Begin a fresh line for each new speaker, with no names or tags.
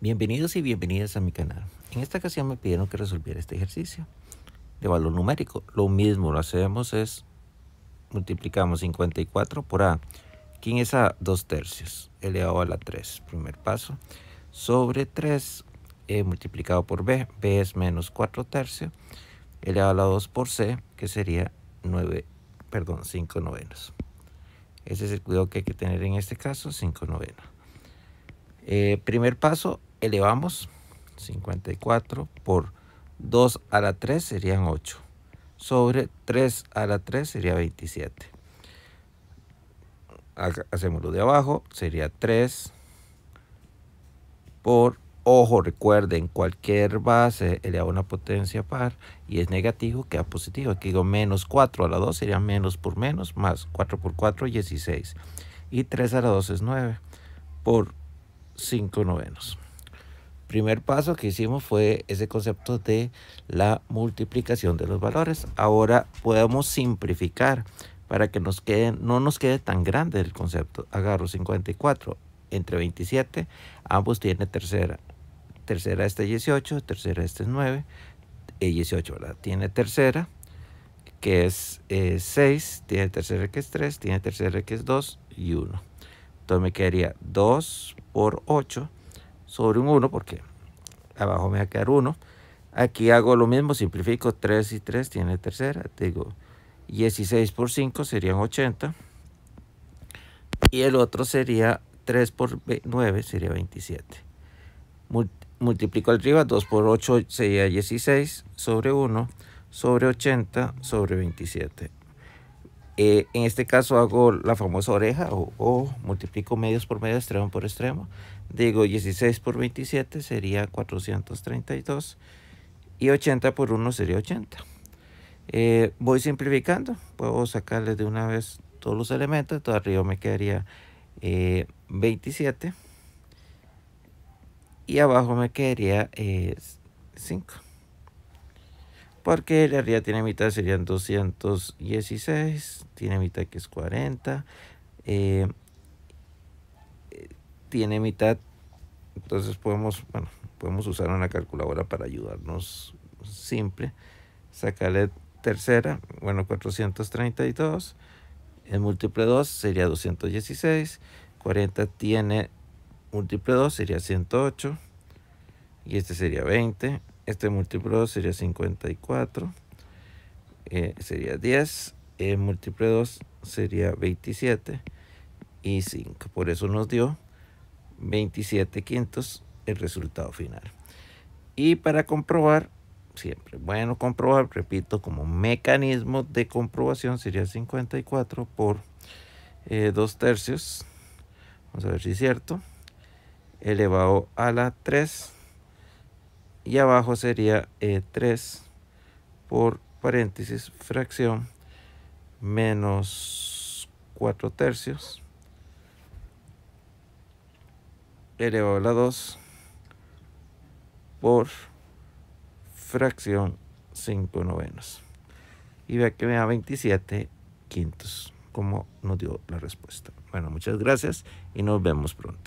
Bienvenidos y bienvenidas a mi canal. En esta ocasión me pidieron que resolviera este ejercicio de valor numérico. Lo mismo lo hacemos es multiplicamos 54 por A. ¿Quién es A? 2 tercios elevado a la 3, primer paso, sobre 3 eh, multiplicado por B. B es menos 4 tercios elevado a la 2 por C, que sería 9, perdón, 5 novenos. Ese es el cuidado que hay que tener en este caso, 5 novenos. Eh, primer paso, elevamos 54 por 2 a la 3 serían 8. Sobre 3 a la 3 sería 27. Hacemos lo de abajo, sería 3 por, ojo, recuerden, cualquier base eleva una potencia par y es negativo, queda positivo. Aquí digo menos 4 a la 2 sería menos por menos, más 4 por 4, 16. Y 3 a la 2 es 9 por 5 novenos primer paso que hicimos fue ese concepto de la multiplicación de los valores. Ahora podemos simplificar para que nos queden no nos quede tan grande el concepto. Agarro 54 entre 27, ambos tiene tercera. Tercera este es 18, tercera este es 9, 18, eh, ¿verdad? Tiene tercera que es 6, eh, tiene tercera que es 3, tiene tercera que es 2 y 1. Entonces me quedaría 2 por 8 sobre un 1 porque abajo me va a quedar 1. Aquí hago lo mismo, simplifico 3 y 3 tiene tercera, digo 16 por 5 serían 80 y el otro sería 3 por 9 sería 27. Multiplico arriba, 2 por 8 sería 16 sobre 1 sobre 80 sobre 27. Eh, en este caso hago la famosa oreja o, multiplico medios por medios, extremo por extremo. Digo 16 por 27 sería 432 y 80 por 1 sería 80. Eh, voy simplificando, puedo sacarles de una vez todos los elementos, todo arriba me quedaría 27 eh, y abajo me quedaría 5 porque el arriba tiene mitad serían 216, tiene mitad que es 40, eh, eh, tiene mitad, entonces podemos, bueno, podemos usar una calculadora para ayudarnos simple, sacarle tercera, bueno, 432, el múltiple 2 sería 216, 40 tiene múltiple 2 sería 108, y este sería 20, este múltiplo 2 sería 54. Eh, sería 10. El eh, múltiplo 2 sería 27. Y 5. Por eso nos dio 27 quintos el resultado final. Y para comprobar, siempre bueno comprobar, repito, como mecanismo de comprobación sería 54 por 2 eh, tercios. Vamos a ver si es cierto. Elevado a la 3 y abajo sería 3 eh, por paréntesis fracción menos 4 tercios elevado a la 2 por fracción 5 novenos y vea que me da 27 quintos como nos dio la respuesta bueno muchas gracias y nos vemos pronto